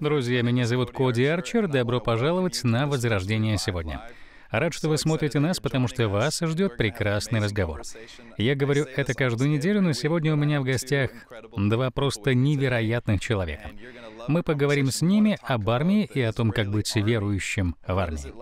Друзья, меня зовут Коди Арчер. Добро пожаловать на Возрождение сегодня. Рад, что вы смотрите нас, потому что вас ждет прекрасный разговор. Я говорю это каждую неделю, но сегодня у меня в гостях два просто невероятных человека. Мы поговорим с ними об армии и о том, как быть верующим в армии.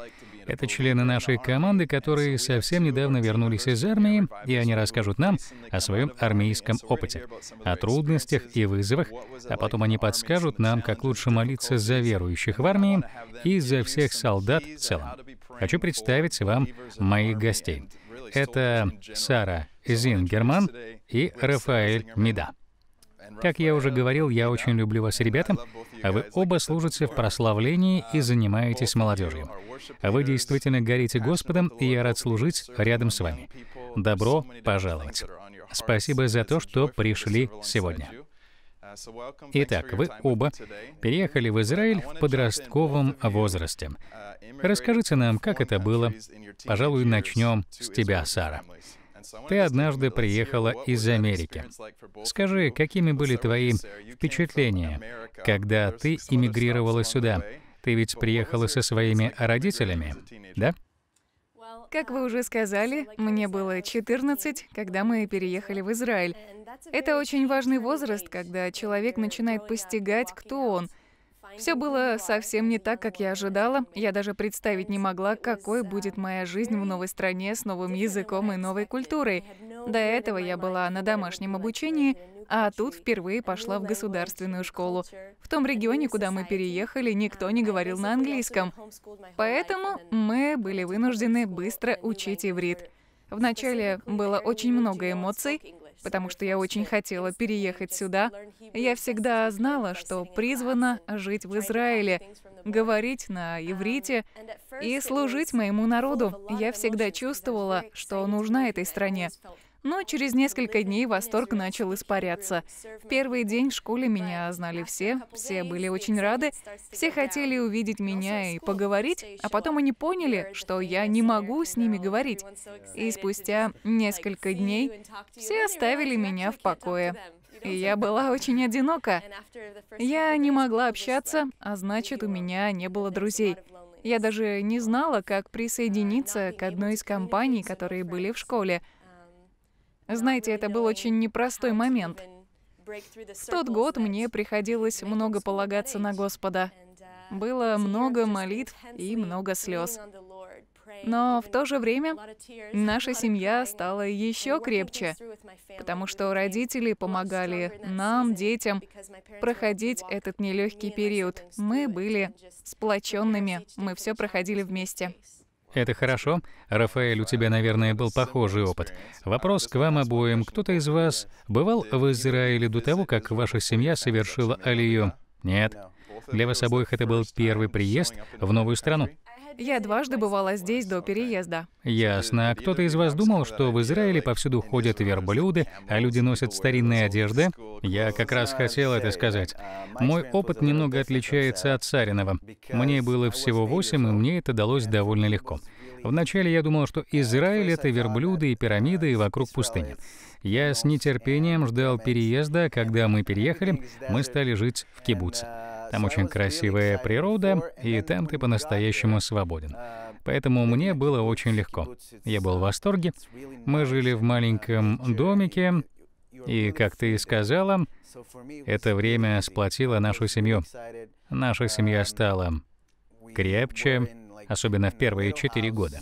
Это члены нашей команды, которые совсем недавно вернулись из армии, и они расскажут нам о своем армейском опыте, о трудностях и вызовах, а потом они подскажут нам, как лучше молиться за верующих в армии и за всех солдат в целом. Хочу представить вам моих гостей. Это Сара Зингерман и Рафаэль Меда. Как я уже говорил, я очень люблю вас, ребята, а вы оба служите в прославлении и занимаетесь молодежью. А вы действительно горите Господом, и я рад служить рядом с вами. Добро пожаловать. Спасибо за то, что пришли сегодня. Итак, вы оба переехали в Израиль в подростковом возрасте. Расскажите нам, как это было. Пожалуй, начнем с тебя, Сара. Ты однажды приехала из Америки. Скажи, какими были твои впечатления, когда ты иммигрировала сюда? Ты ведь приехала со своими родителями, да? Как вы уже сказали, мне было 14, когда мы переехали в Израиль. Это очень важный возраст, когда человек начинает постигать, кто он — все было совсем не так, как я ожидала. Я даже представить не могла, какой будет моя жизнь в новой стране с новым языком и новой культурой. До этого я была на домашнем обучении, а тут впервые пошла в государственную школу. В том регионе, куда мы переехали, никто не говорил на английском. Поэтому мы были вынуждены быстро учить иврит. Вначале было очень много эмоций, потому что я очень хотела переехать сюда. Я всегда знала, что призвана жить в Израиле, говорить на иврите и служить моему народу. Я всегда чувствовала, что нужна этой стране. Но через несколько дней восторг начал испаряться. В первый день в школе меня знали все, все были очень рады, все хотели увидеть меня и поговорить, а потом они поняли, что я не могу с ними говорить. И спустя несколько дней все оставили меня в покое. И я была очень одинока. Я не могла общаться, а значит, у меня не было друзей. Я даже не знала, как присоединиться к одной из компаний, которые были в школе — знаете, это был очень непростой момент. В тот год мне приходилось много полагаться на Господа. Было много молитв и много слез. Но в то же время наша семья стала еще крепче, потому что родители помогали нам, детям, проходить этот нелегкий период. Мы были сплоченными, мы все проходили вместе. Это хорошо. Рафаэль, у тебя, наверное, был похожий опыт. Вопрос к вам обоим. Кто-то из вас бывал в Израиле до того, как ваша семья совершила алию? Нет. Для вас обоих это был первый приезд в новую страну. Я дважды бывала здесь до переезда. Ясно. А кто-то из вас думал, что в Израиле повсюду ходят верблюды, а люди носят старинные одежды? Я как раз хотел это сказать. Мой опыт немного отличается от Саринова. Мне было всего восемь, и мне это далось довольно легко. Вначале я думал, что Израиль — это верблюды и пирамиды и вокруг пустыни. Я с нетерпением ждал переезда, а когда мы переехали, мы стали жить в кибуце. Там очень красивая природа, и там ты по-настоящему свободен. Поэтому мне было очень легко. Я был в восторге. Мы жили в маленьком домике, и, как ты сказала, это время сплотило нашу семью. Наша семья стала крепче, особенно в первые четыре года.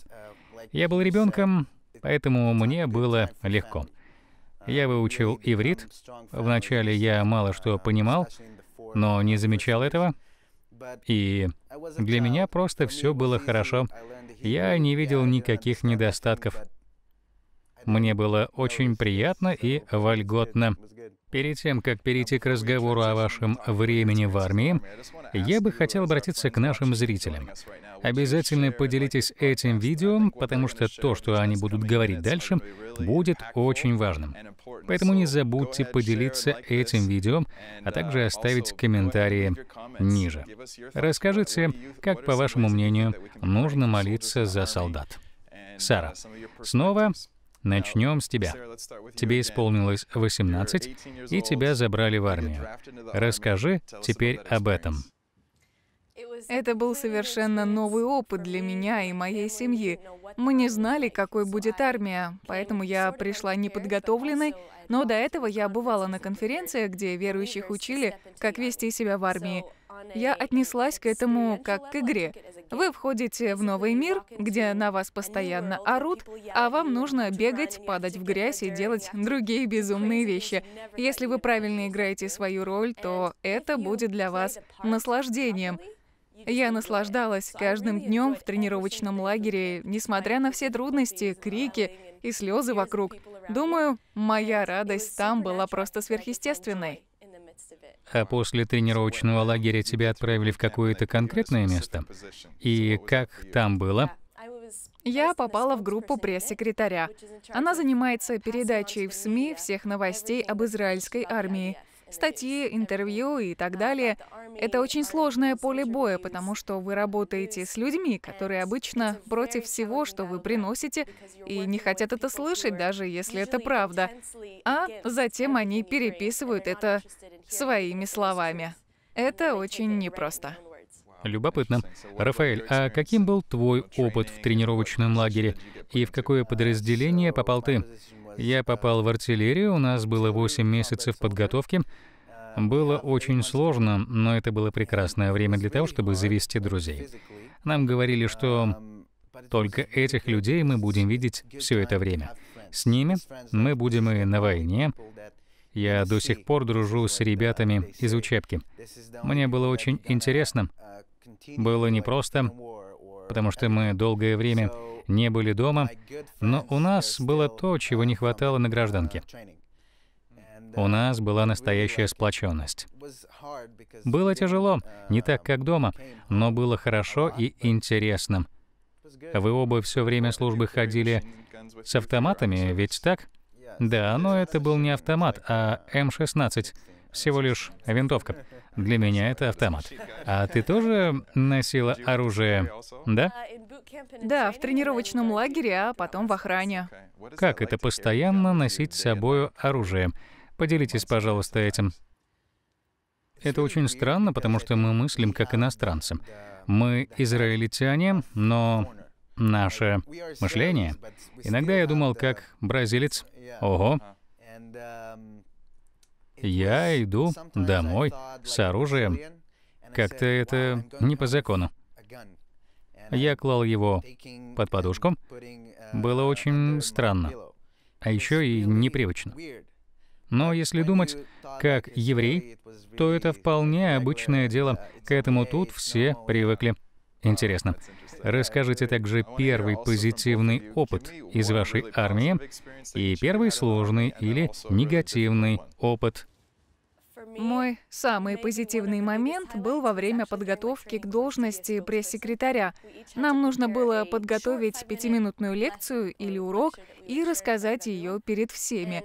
Я был ребенком, поэтому мне было легко. Я выучил иврит. Вначале я мало что понимал, но не замечал этого. И для меня просто все было хорошо. Я не видел никаких недостатков. Мне было очень приятно и вольготно. Перед тем, как перейти к разговору о вашем времени в армии, я бы хотел обратиться к нашим зрителям. Обязательно поделитесь этим видео, потому что то, что они будут говорить дальше, будет очень важным. Поэтому не забудьте поделиться этим видео, а также оставить комментарии ниже. Расскажите, как, по вашему мнению, нужно молиться за солдат. Сара, снова Начнем с тебя. Тебе исполнилось 18, и тебя забрали в армию. Расскажи теперь об этом. Это был совершенно новый опыт для меня и моей семьи. Мы не знали, какой будет армия, поэтому я пришла неподготовленной, но до этого я бывала на конференциях, где верующих учили, как вести себя в армии. Я отнеслась к этому как к игре. Вы входите в новый мир, где на вас постоянно орут, а вам нужно бегать, падать в грязь и делать другие безумные вещи. Если вы правильно играете свою роль, то это будет для вас наслаждением. Я наслаждалась каждым днем в тренировочном лагере, несмотря на все трудности, крики и слезы вокруг. Думаю, моя радость там была просто сверхъестественной а после тренировочного лагеря тебя отправили в какое-то конкретное место? И как там было? Я попала в группу пресс-секретаря. Она занимается передачей в СМИ всех новостей об израильской армии — статьи, интервью и так далее. Это очень сложное поле боя, потому что вы работаете с людьми, которые обычно против всего, что вы приносите, и не хотят это слышать, даже если это правда. А затем они переписывают это своими словами. Это очень непросто. Любопытно. Рафаэль, а каким был твой опыт в тренировочном лагере? И в какое подразделение попал ты? Я попал в артиллерию, у нас было 8 месяцев подготовки. Было очень сложно, но это было прекрасное время для того, чтобы завести друзей. Нам говорили, что только этих людей мы будем видеть все это время. С ними мы будем и на войне. Я до сих пор дружу с ребятами из учебки. Мне было очень интересно. Было непросто, потому что мы долгое время не были дома, но у нас было то, чего не хватало на гражданке. У нас была настоящая сплоченность. Было тяжело, не так, как дома, но было хорошо и интересно. Вы оба все время службы ходили с автоматами, ведь так? Да, но это был не автомат, а М-16 всего лишь винтовка. Для меня это автомат. А ты тоже носила оружие, да? Да, в тренировочном лагере, а потом в охране. Как это постоянно носить с собой оружие? Поделитесь, пожалуйста, этим. Это очень странно, потому что мы мыслим как иностранцы. Мы израильтяне, но наше мышление. Иногда я думал, как бразилец. Ого я иду домой с оружием. Как-то это не по закону. Я клал его под подушку. Было очень странно. А еще и непривычно. Но если думать, как еврей, то это вполне обычное дело. К этому тут все привыкли. Интересно. Расскажите также первый позитивный опыт из вашей армии и первый сложный или негативный опыт мой самый позитивный момент был во время подготовки к должности пресс-секретаря. Нам нужно было подготовить пятиминутную лекцию или урок и рассказать ее перед всеми.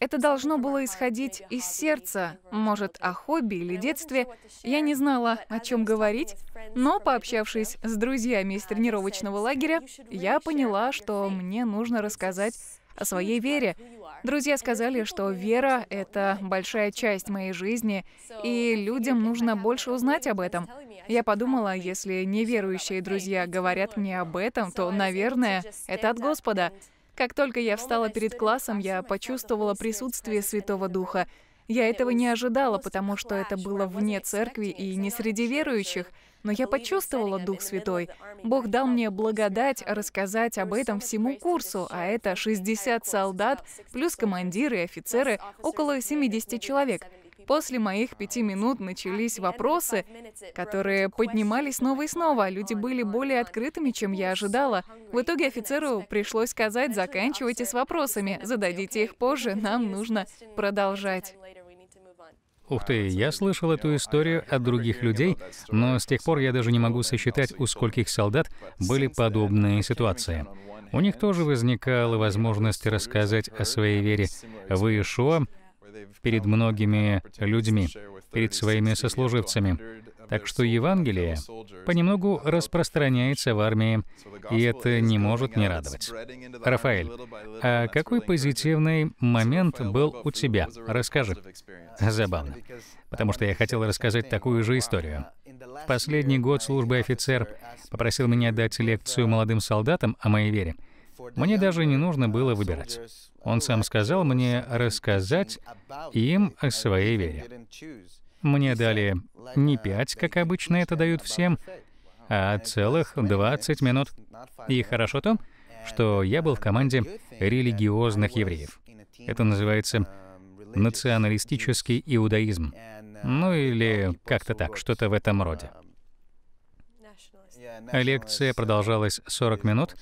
Это должно было исходить из сердца, может, о хобби или детстве. Я не знала, о чем говорить, но, пообщавшись с друзьями из тренировочного лагеря, я поняла, что мне нужно рассказать о своей вере. Друзья сказали, что вера — это большая часть моей жизни, и людям нужно больше узнать об этом. Я подумала, если неверующие друзья говорят мне об этом, то, наверное, это от Господа. Как только я встала перед классом, я почувствовала присутствие Святого Духа. Я этого не ожидала, потому что это было вне церкви и не среди верующих — но я почувствовала Дух Святой. Бог дал мне благодать рассказать об этом всему курсу, а это 60 солдат, плюс командиры и офицеры, около 70 человек. После моих пяти минут начались вопросы, которые поднимались снова и снова. Люди были более открытыми, чем я ожидала. В итоге офицеру пришлось сказать, заканчивайте с вопросами, зададите их позже, нам нужно продолжать. Ух ты, я слышал эту историю от других людей, но с тех пор я даже не могу сосчитать, у скольких солдат были подобные ситуации. У них тоже возникала возможность рассказать о своей вере в Иешуа перед многими людьми, перед своими сослуживцами. Так что Евангелие понемногу распространяется в армии, и это не может не радовать. Рафаэль, а какой позитивный момент был у тебя? Расскажи. Забавно, потому что я хотел рассказать такую же историю. В последний год службы офицер попросил меня дать лекцию молодым солдатам о моей вере. Мне даже не нужно было выбирать. Он сам сказал мне рассказать им о своей вере. Мне дали не пять, как обычно это дают всем, а целых 20 минут. И хорошо то, что я был в команде религиозных евреев. Это называется националистический иудаизм. Ну или как-то так, что-то в этом роде. Лекция продолжалась 40 минут,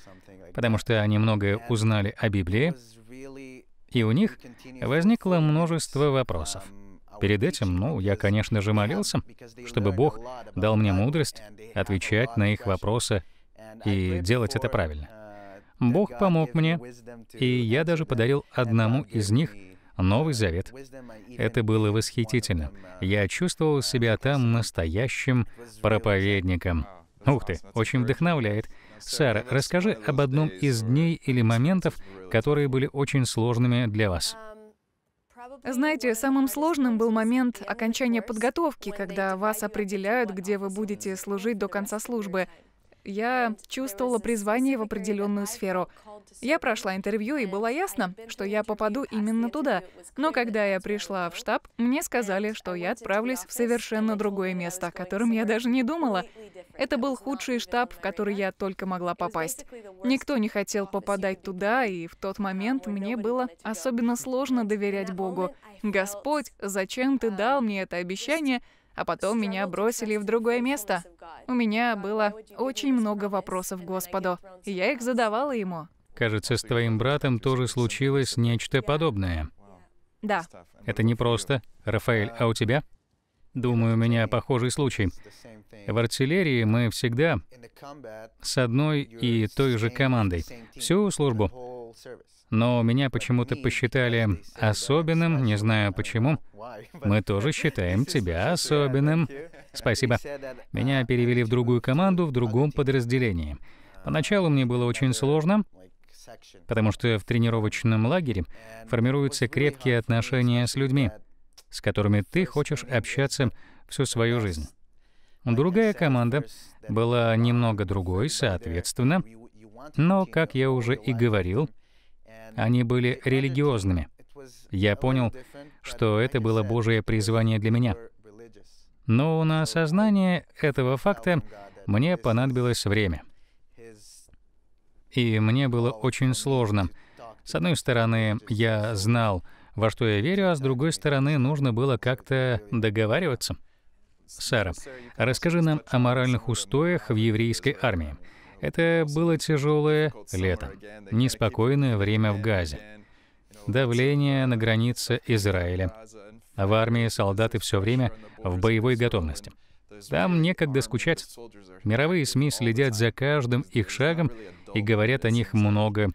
потому что они многое узнали о Библии, и у них возникло множество вопросов. Перед этим, ну, я, конечно же, молился, чтобы Бог дал мне мудрость отвечать на их вопросы и делать это правильно. Бог помог мне, и я даже подарил одному из них Новый Завет. Это было восхитительно. Я чувствовал себя там настоящим проповедником. Ух ты, очень вдохновляет. Сара, расскажи об одном из дней или моментов, которые были очень сложными для вас. Знаете, самым сложным был момент окончания подготовки, когда вас определяют, где вы будете служить до конца службы. Я чувствовала призвание в определенную сферу. Я прошла интервью, и было ясно, что я попаду именно туда. Но когда я пришла в штаб, мне сказали, что я отправлюсь в совершенно другое место, о котором я даже не думала. Это был худший штаб, в который я только могла попасть. Никто не хотел попадать туда, и в тот момент мне было особенно сложно доверять Богу. «Господь, зачем ты дал мне это обещание?» а потом меня бросили в другое место. У меня было очень много вопросов Господу, и я их задавала ему. Кажется, с твоим братом тоже случилось нечто подобное. Да. Это непросто. Рафаэль, а у тебя? Думаю, у меня похожий случай. В артиллерии мы всегда с одной и той же командой всю службу. Но меня почему-то посчитали особенным, не знаю почему. Мы тоже считаем тебя особенным. Спасибо. Меня перевели в другую команду, в другом подразделении. Поначалу мне было очень сложно, потому что в тренировочном лагере формируются крепкие отношения с людьми с которыми ты хочешь общаться всю свою жизнь. Другая команда была немного другой, соответственно, но, как я уже и говорил, они были религиозными. Я понял, что это было Божие призвание для меня. Но на осознание этого факта мне понадобилось время. И мне было очень сложно. С одной стороны, я знал, во что я верю, а с другой стороны, нужно было как-то договариваться. Сара, расскажи нам о моральных устоях в еврейской армии. Это было тяжелое лето, неспокойное время в Газе, давление на границе Израиля. В армии солдаты все время в боевой готовности. Там некогда скучать. Мировые СМИ следят за каждым их шагом и говорят о них много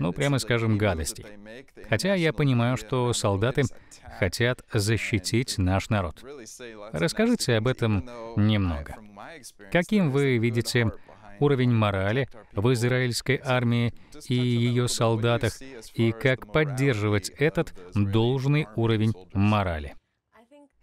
ну, прямо скажем, гадостей. Хотя я понимаю, что солдаты хотят защитить наш народ. Расскажите об этом немного. Каким вы видите уровень морали в израильской армии и ее солдатах, и как поддерживать этот должный уровень морали.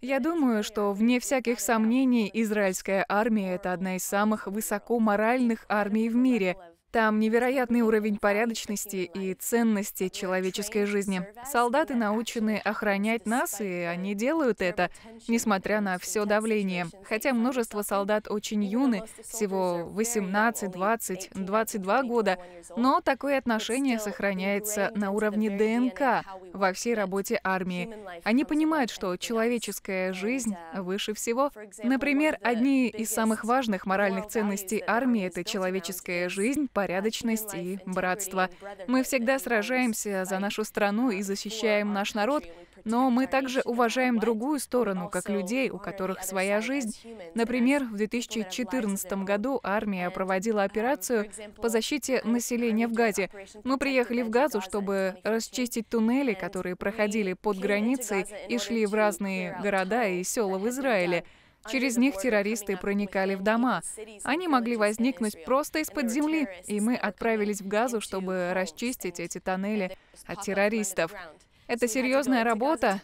Я думаю, что, вне всяких сомнений, израильская армия — это одна из самых высокоморальных армий в мире, там невероятный уровень порядочности и ценности человеческой жизни. Солдаты научены охранять нас, и они делают это, несмотря на все давление. Хотя множество солдат очень юны, всего 18, 20, 22 года, но такое отношение сохраняется на уровне ДНК во всей работе армии. Они понимают, что человеческая жизнь выше всего. Например, одни из самых важных моральных ценностей армии — это человеческая жизнь, порядочность и братство. Мы всегда сражаемся за нашу страну и защищаем наш народ, но мы также уважаем другую сторону, как людей, у которых своя жизнь. Например, в 2014 году армия проводила операцию по защите населения в Газе. Мы приехали в Газу, чтобы расчистить туннели, которые проходили под границей и шли в разные города и села в Израиле. Через них террористы проникали в дома. Они могли возникнуть просто из-под земли, и мы отправились в Газу, чтобы расчистить эти тоннели от террористов. Это серьезная работа.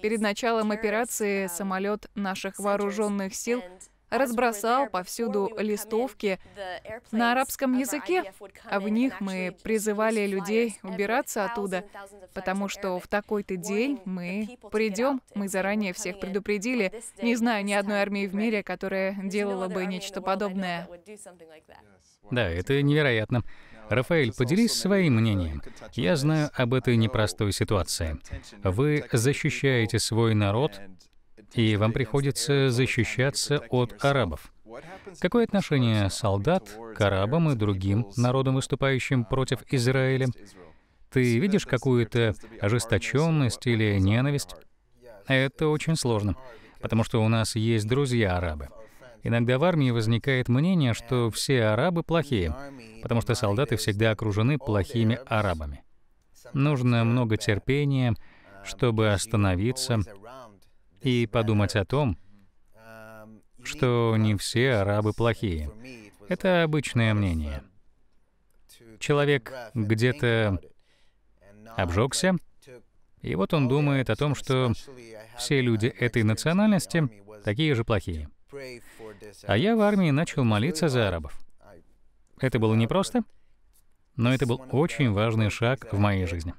Перед началом операции самолет наших вооруженных сил разбросал повсюду листовки на арабском языке, а в них мы призывали людей убираться оттуда, потому что в такой-то день мы придем, мы заранее всех предупредили, не знаю ни одной армии в мире, которая делала бы нечто подобное. Да, это невероятно. Рафаэль, поделись своим мнением. Я знаю об этой непростой ситуации. Вы защищаете свой народ и вам приходится защищаться от арабов. Какое отношение солдат к арабам и другим народам, выступающим против Израиля? Ты видишь какую-то ожесточенность или ненависть? Это очень сложно, потому что у нас есть друзья-арабы. Иногда в армии возникает мнение, что все арабы плохие, потому что солдаты всегда окружены плохими арабами. Нужно много терпения, чтобы остановиться, и подумать о том, что не все арабы плохие. Это обычное мнение. Человек где-то обжегся, и вот он думает о том, что все люди этой национальности такие же плохие. А я в армии начал молиться за арабов. Это было непросто, но это был очень важный шаг в моей жизни.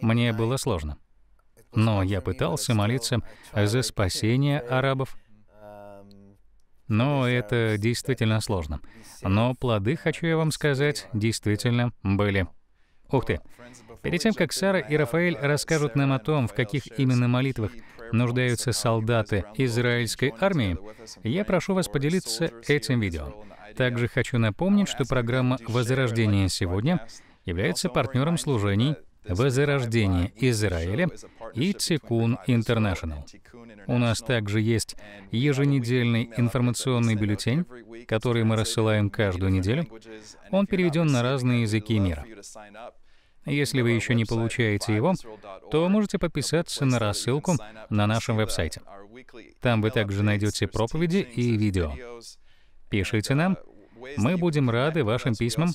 Мне было сложно. Но я пытался молиться за спасение арабов, но это действительно сложно. Но плоды, хочу я вам сказать, действительно были. Ух ты! Перед тем, как Сара и Рафаэль расскажут нам о том, в каких именно молитвах нуждаются солдаты израильской армии, я прошу вас поделиться этим видео. Также хочу напомнить, что программа «Возрождение сегодня» является партнером служений Возрождение Израиля и Тикун Интернешнл. У нас также есть еженедельный информационный бюллетень, который мы рассылаем каждую неделю. Он переведен на разные языки мира. Если вы еще не получаете его, то можете подписаться на рассылку на нашем веб-сайте. Там вы также найдете проповеди и видео. Пишите нам, мы будем рады вашим письмам,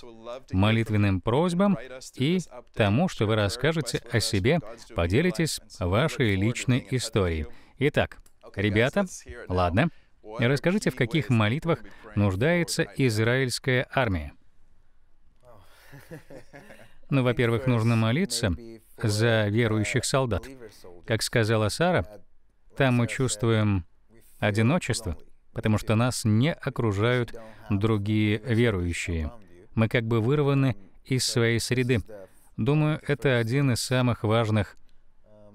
молитвенным просьбам и тому, что вы расскажете о себе, поделитесь вашей личной историей. Итак, ребята, ладно, расскажите, в каких молитвах нуждается израильская армия. Ну, во-первых, нужно молиться за верующих солдат. Как сказала Сара, там мы чувствуем одиночество, потому что нас не окружают другие верующие. Мы как бы вырваны из своей среды. Думаю, это один из самых важных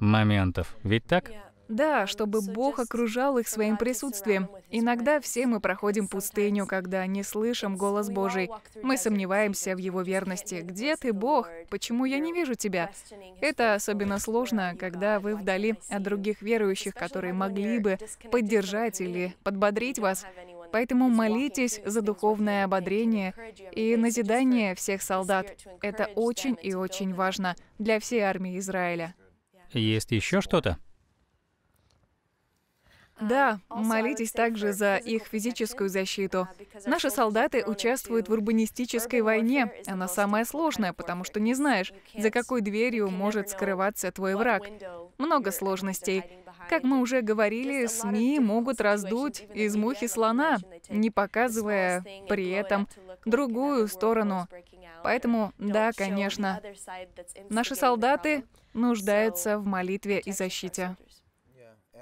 моментов. Ведь так? Да, чтобы Бог окружал их своим присутствием. Иногда все мы проходим пустыню, когда не слышим голос Божий. Мы сомневаемся в Его верности. «Где ты, Бог? Почему я не вижу тебя?» Это особенно сложно, когда вы вдали от других верующих, которые могли бы поддержать или подбодрить вас. Поэтому молитесь за духовное ободрение и назидание всех солдат. Это очень и очень важно для всей армии Израиля. Есть еще что-то? А, да, молитесь также за их физическую защиту. Uh, наши солдаты участвуют в урбанистической войне. Она самая сложная, потому что не знаешь, за какой дверью может скрываться твой враг. Много сложностей. Как мы уже говорили, СМИ могут раздуть из мухи слона, не показывая при этом другую сторону. Поэтому, да, конечно, наши солдаты нуждаются в молитве и защите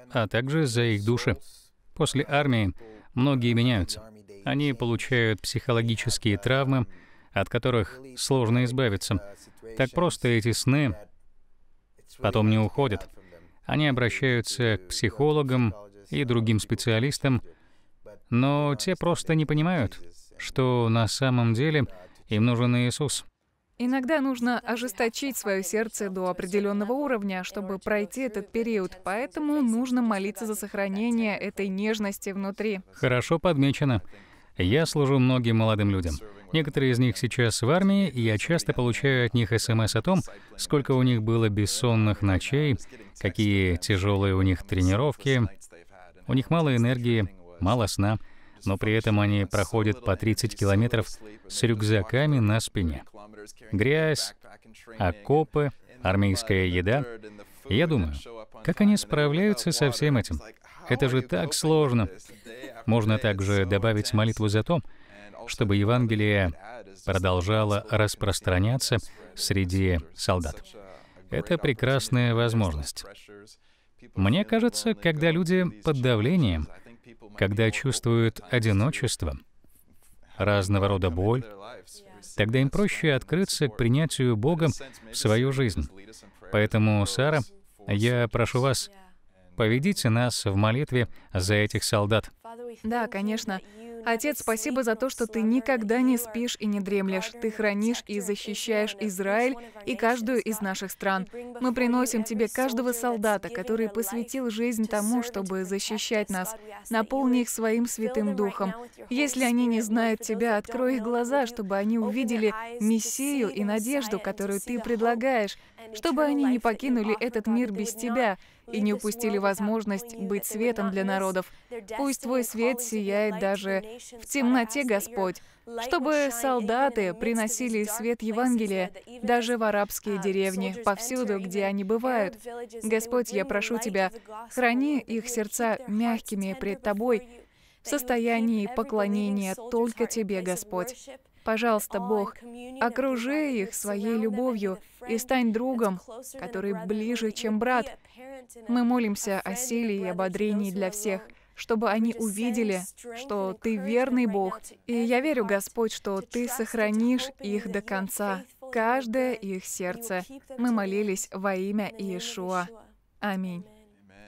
а также за их души. После армии многие меняются. Они получают психологические травмы, от которых сложно избавиться. Так просто эти сны потом не уходят. Они обращаются к психологам и другим специалистам, но те просто не понимают, что на самом деле им нужен Иисус. Иногда нужно ожесточить свое сердце до определенного уровня, чтобы пройти этот период, поэтому нужно молиться за сохранение этой нежности внутри. Хорошо подмечено. Я служу многим молодым людям. Некоторые из них сейчас в армии, и я часто получаю от них смс о том, сколько у них было бессонных ночей, какие тяжелые у них тренировки, у них мало энергии, мало сна — но при этом они проходят по 30 километров с рюкзаками на спине. Грязь, окопы, армейская еда. Я думаю, как они справляются со всем этим? Это же так сложно. Можно также добавить молитву за то, чтобы Евангелие продолжало распространяться среди солдат. Это прекрасная возможность. Мне кажется, когда люди под давлением, когда чувствуют одиночество, разного рода боль, тогда им проще открыться к принятию Богом в свою жизнь. Поэтому, Сара, я прошу вас, поведите нас в молитве за этих солдат. Да, конечно. Отец, спасибо за то, что ты никогда не спишь и не дремлешь. Ты хранишь и защищаешь Израиль и каждую из наших стран. Мы приносим тебе каждого солдата, который посвятил жизнь тому, чтобы защищать нас. Наполни их своим Святым Духом. Если они не знают тебя, открой их глаза, чтобы они увидели Мессию и надежду, которую ты предлагаешь, чтобы они не покинули этот мир без тебя, и не упустили возможность быть светом для народов. Пусть Твой свет сияет даже в темноте, Господь, чтобы солдаты приносили свет Евангелия даже в арабские деревни, повсюду, где они бывают. Господь, я прошу Тебя, храни их сердца мягкими пред Тобой, в состоянии поклонения только Тебе, Господь. Пожалуйста, Бог, окружи их своей любовью и стань другом, который ближе, чем брат, мы молимся о силе и ободрении для всех, чтобы они увидели, что Ты верный Бог. И я верю, Господь, что Ты сохранишь их до конца, каждое их сердце. Мы молились во имя Иешуа. Аминь.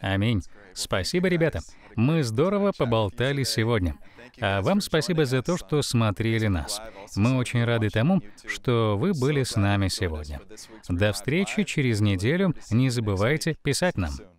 Аминь. Спасибо, ребята. Мы здорово поболтали сегодня. А вам спасибо за то, что смотрели нас. Мы очень рады тому, что вы были с нами сегодня. До встречи через неделю. Не забывайте писать нам.